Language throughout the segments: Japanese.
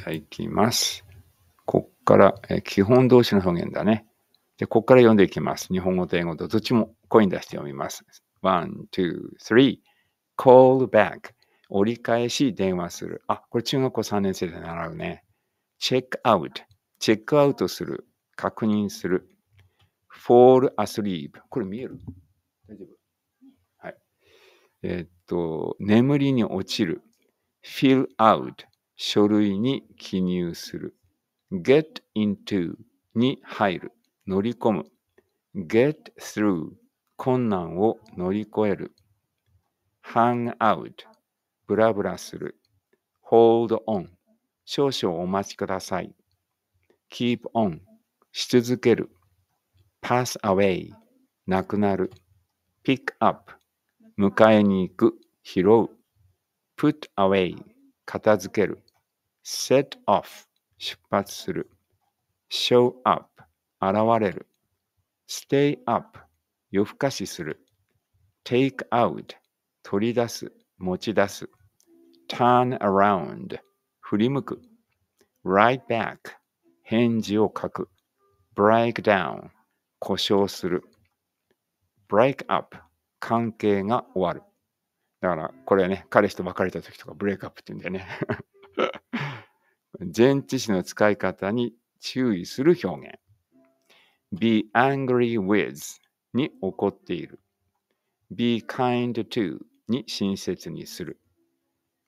じゃあ行きます。こっから、え基本動詞の表現だね。で、こっから読んでいきます。日本語と英語とどっちも声に出して読みます。one, two, three, call back. 折り返し電話する。あ、これ中学校3年生で習うね。check out. チェックアウトする。確認する。fall asleep. これ見える大丈夫はい。えー、っと、眠りに落ちる。fill out. 書類に記入する。get into に入る。乗り込む。get through 困難を乗り越える。hang out ブラブラする。hold on 少々お待ちください。keep on し続ける。pass away なくなる。pick up 迎えに行く。拾う。put away 片付ける。set off 出発する show up 現れる stay up 夜更かしする take out 取り出す持ち出す turn around 振り向く write back 返事を書く break down 故障する break up 関係が終わるだからこれね彼氏と別れた時とかブレイクアップって言うんだよね前置詞の使い方に注意する表現。be angry with に怒っている。be kind to に親切にする。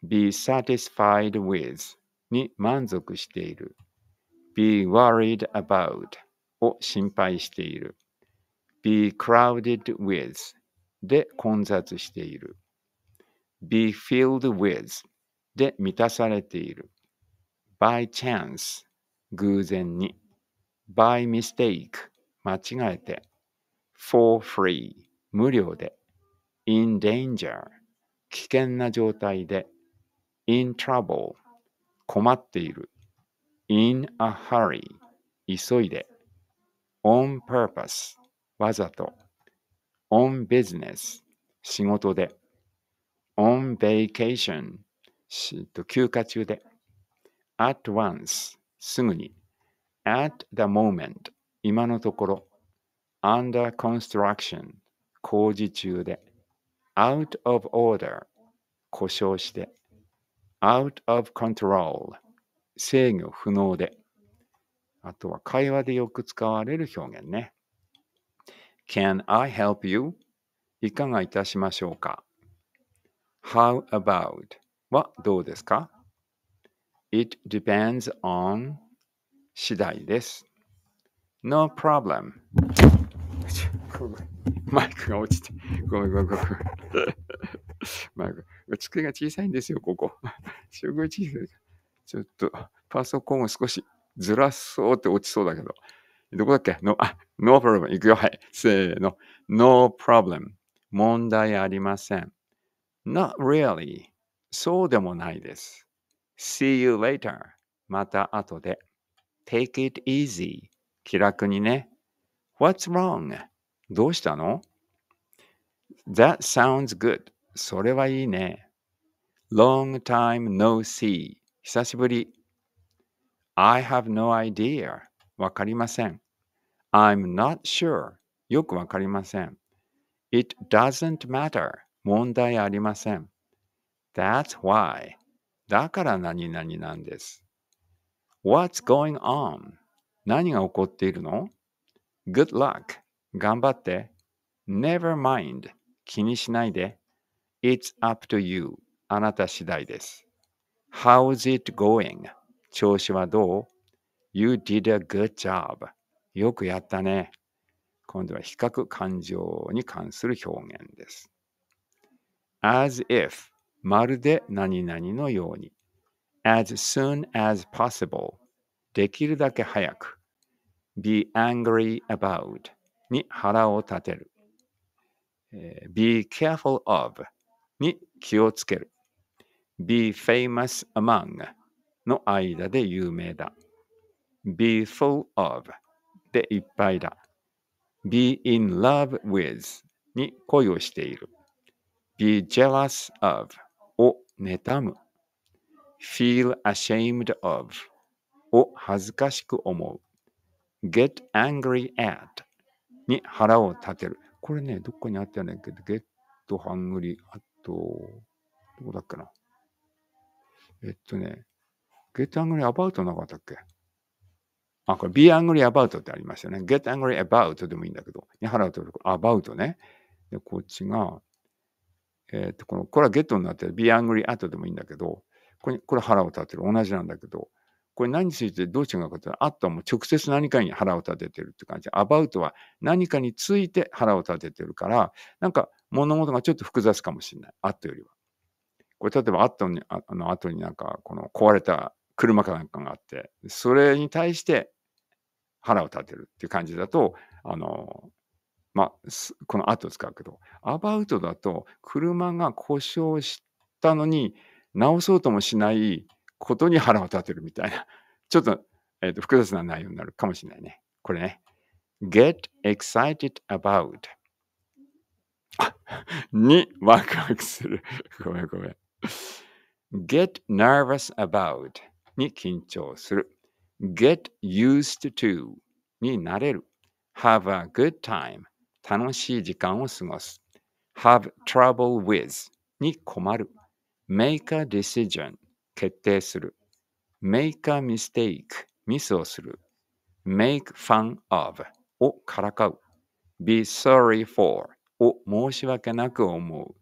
be satisfied with に満足している。be worried about を心配している。be crowded with で混雑している。be filled with で満たされている。by chance 偶然に by mistake 間違えて for free 無料で in danger 危険な状態で in trouble 困っている in a hurry 急いで on purpose わざと on business 仕事で on vacation 休暇中で at once すぐに at the moment 今のところ under construction 工事中で out of order 故障して out of control 制御不能であとは会話でよく使われる表現ね Can I help you? いかがいたしましょうか How about はどうですか It depends on 次第です。No problem. マイクが落ちて。ごめんごめんごめん。マイク。机が小さいんですよ、ここ。すごい小さい。ちょっと、パソコンを少しずらそうって落ちそうだけど。どこだっけ no problem. いくよ。はい。せーの。No problem. 問題ありません。Not really. そうでもないです。See you later. また後で。Take it easy. 気楽にね。What's wrong? どうしたの ?That sounds good. それはいいね。Long time no see. 久しぶり。I have no idea. わかりません。I'm not sure. よくわかりません。It doesn't matter. 問題ありません。That's why. だから何々なんです。What's going on? 何が起こっているの ?Good luck. 頑張って。Never mind. 気にしないで。It's up to you. あなた次第です。How's it going? 調子はどう ?You did a good job. よくやったね。今度は比較感情に関する表現です。As if まるで何々のように。as soon as possible できるだけ早く be angry about に腹を立てる be careful of に気をつける be famous among の間で有名だ be full of でいっぱいだ be in love with に恋をしている be jealous of 妬む feel ashamed of を恥ずかしく思う get angry at に腹を立てるこれね、どっかにあったよねけど、get hungry あと、どこだっけなえっとね、get angry about なかったっけあ、これ be angry about ってありましたよね。get angry about でもいいんだけど、に腹をてる。about ね。で、こっちが、えっ、ー、と、この、これはゲットになってる、be angry at でもいいんだけど、これ、これ腹を立てる、同じなんだけど、これ何についてどう違うかというと、at はもう直接何かに腹を立ててるって感じ。about は何かについて腹を立ててるから、なんか物事がちょっと複雑かもしれない。at よりは。これ例えば at に、あの後になんか、この壊れた車かなんかがあって、それに対して腹を立てるっていう感じだと、あの、まあ、この後使うけど、アバウトだと、車が故障したのに、直そうともしないことに腹を立てるみたいな、ちょっと,、えー、と複雑な内容になるかもしれないね。これね。get excited about にワクワクする。ごめんごめん。get nervous about に緊張する。get used to になれる。have a good time 楽しい時間を過ごす。have trouble with に困る。make a decision 決定する。make a mistake ミスをする。make fun of をからかう。be sorry for を申し訳なく思う。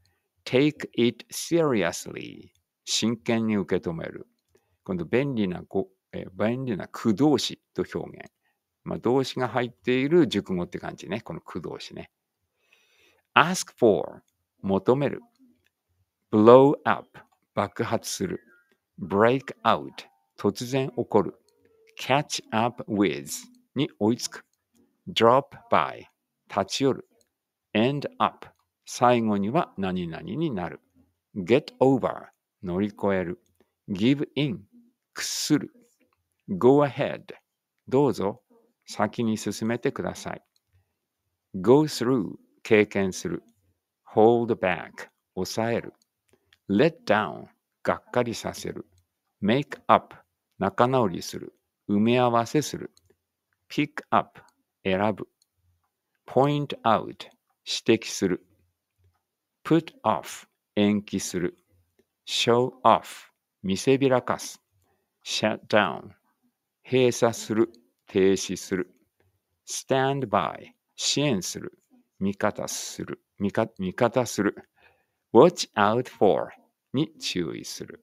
take it seriously 真剣に受け止める。今度便利な、え便利な駆動詞と表現。まあ、動詞が入っている熟語って感じね。この駆動詞ね。ask for 求める。blow up 爆発する。break out 突然起こる。catch up with に追いつく。drop by 立ち寄る。end up 最後には何々になる。get over 乗り越える。give in 屈する。go ahead どうぞ先に進めてください。go through 経験する hold back 抑える let down がっかりさせる make up 仲直りする埋め合わせする pick up 選ぶ point out 指摘する put off 延期する show off 見せびらかす shut down 閉鎖する停止する。stand by 支援する。味方する。味方する。watch out for に注意する。